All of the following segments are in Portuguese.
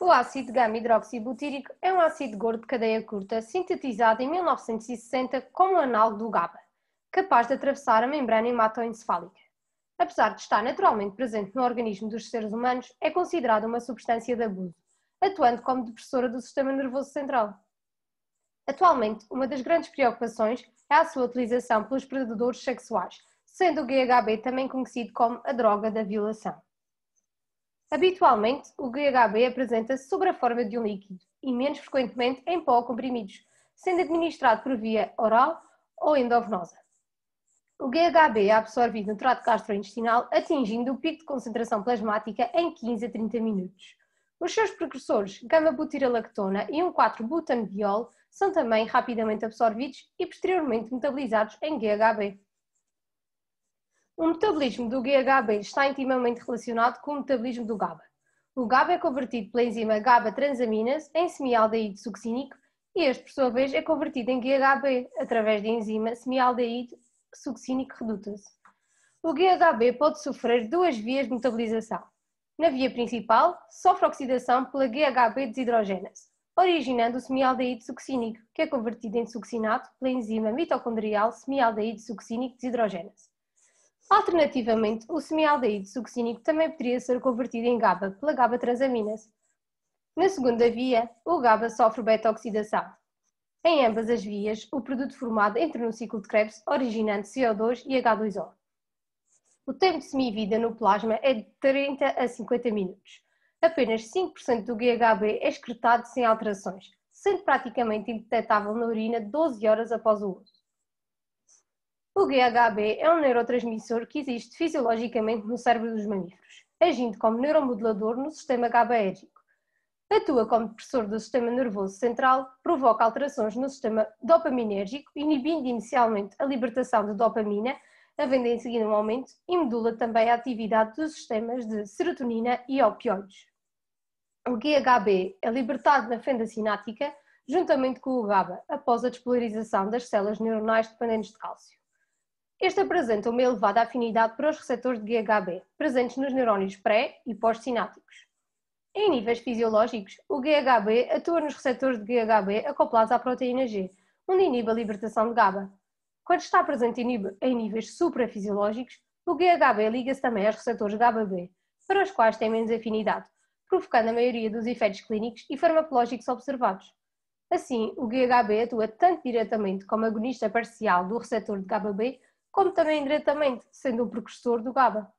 O ácido gama-hidroxibutírico é um ácido gordo de cadeia curta sintetizado em 1960 como análogo do GABA, capaz de atravessar a membrana hematoencefálica. Apesar de estar naturalmente presente no organismo dos seres humanos, é considerada uma substância de abuso, atuando como depressora do sistema nervoso central. Atualmente, uma das grandes preocupações é a sua utilização pelos predadores sexuais, sendo o GHB também conhecido como a droga da violação. Habitualmente, o GHB apresenta-se sob a forma de um líquido e menos frequentemente em pó ou comprimidos, sendo administrado por via oral ou endovenosa. O GHB é absorvido no trato gastrointestinal, atingindo o pico de concentração plasmática em 15 a 30 minutos. Os seus precursores, gama-butiralactona e 1,4-butanediol, são também rapidamente absorvidos e posteriormente metabolizados em GHB. O metabolismo do GHB está intimamente relacionado com o metabolismo do GABA. O GABA é convertido pela enzima GABA-transaminase em semialdeído succínico e este, por sua vez, é convertido em GHB através da enzima semialdeído succínico redutase. O GHB pode sofrer duas vias de metabolização. Na via principal, sofre oxidação pela GHB desidrogenase, originando o semialdeído succínico, que é convertido em succinato pela enzima mitocondrial semialdeído succínico desidrogenase. Alternativamente, o semialdeído succínico também poderia ser convertido em GABA pela GABA-transaminase. Na segunda via, o GABA sofre beta-oxidação. Em ambas as vias, o produto formado entra no ciclo de Krebs, originando CO2 e H2O. O tempo de semivida no plasma é de 30 a 50 minutos. Apenas 5% do GHB é excretado sem alterações, sendo praticamente indetetável na urina 12 horas após o uso. O GHB é um neurotransmissor que existe fisiologicamente no cérebro dos mamíferos, agindo como neuromodulador no sistema GABAérgico. Atua como depressor do sistema nervoso central, provoca alterações no sistema dopaminérgico, inibindo inicialmente a libertação de dopamina, havendo em seguida um aumento, e modula também a atividade dos sistemas de serotonina e opioides. O GHB é libertado na fenda sináptica juntamente com o GABA após a despolarização das células neuronais dependentes de cálcio. Este apresenta uma elevada afinidade para os receptores de GHB, presentes nos neurónios pré e pós-sinápticos. Em níveis fisiológicos, o GHB atua nos receptores de GHB acoplados à proteína G, onde inibe a libertação de GABA. Quando está presente em níveis suprafisiológicos, o GHB liga-se também aos receptores GABA-B, para os quais tem menos afinidade, provocando a maioria dos efeitos clínicos e farmacológicos observados. Assim, o GHB atua tanto diretamente como agonista parcial do receptor de GABA-B como também diretamente sendo um precursor do GABA.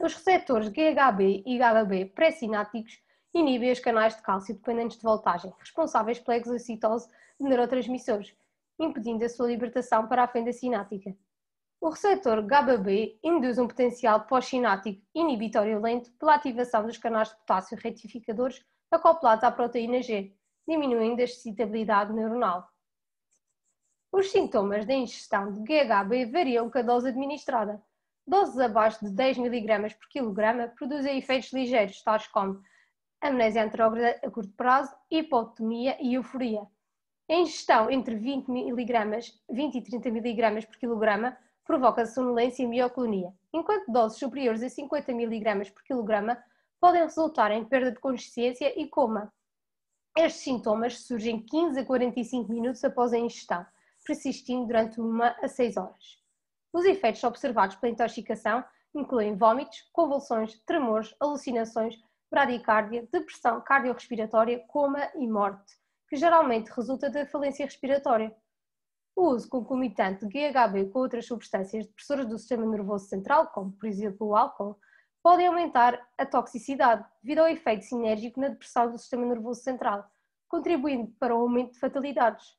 Os receptores GHB e GABA pré-sináticos inibem os canais de cálcio dependentes de voltagem, responsáveis pela exocitose de neurotransmissores, impedindo a sua libertação para a fenda sinática. O receptor GABA-B induz um potencial pós-sinático inibitório lento pela ativação dos canais de potássio retificadores acoplados à proteína G, diminuindo a excitabilidade neuronal. Os sintomas da ingestão de GHB variam com a dose administrada. Doses abaixo de 10 mg por quilograma produzem efeitos ligeiros, tais como amnésia antrógrada a curto prazo, hipotomia e euforia. A ingestão entre 20 mg, 20 e 30 mg por quilograma provoca sonolência e mioclonia, enquanto doses superiores a 50 mg por quilograma podem resultar em perda de consciência e coma. Estes sintomas surgem 15 a 45 minutos após a ingestão persistindo durante uma a seis horas. Os efeitos observados pela intoxicação incluem vômitos, convulsões, tremores, alucinações, bradicárdia, depressão cardiorrespiratória, coma e morte, que geralmente resulta da falência respiratória. O uso concomitante de GHB com outras substâncias depressoras do sistema nervoso central, como por exemplo o álcool, pode aumentar a toxicidade devido ao efeito sinérgico na depressão do sistema nervoso central, contribuindo para o aumento de fatalidades.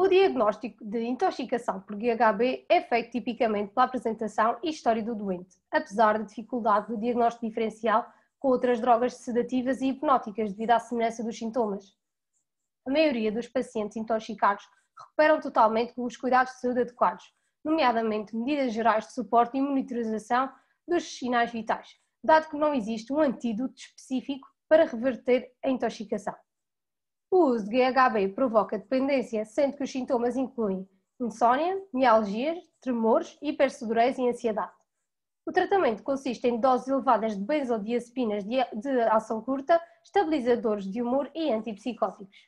O diagnóstico de intoxicação por GHB é feito tipicamente pela apresentação e história do doente, apesar da dificuldade do diagnóstico diferencial com outras drogas sedativas e hipnóticas devido à semelhança dos sintomas. A maioria dos pacientes intoxicados recuperam totalmente com os cuidados de saúde adequados, nomeadamente medidas gerais de suporte e monitorização dos sinais vitais, dado que não existe um antídoto específico para reverter a intoxicação. O uso de GHB provoca dependência, sendo que os sintomas incluem insónia, mialgias, tremores, hipersudorese e ansiedade. O tratamento consiste em doses elevadas de benzodiazepinas de ação curta, estabilizadores de humor e antipsicóticos.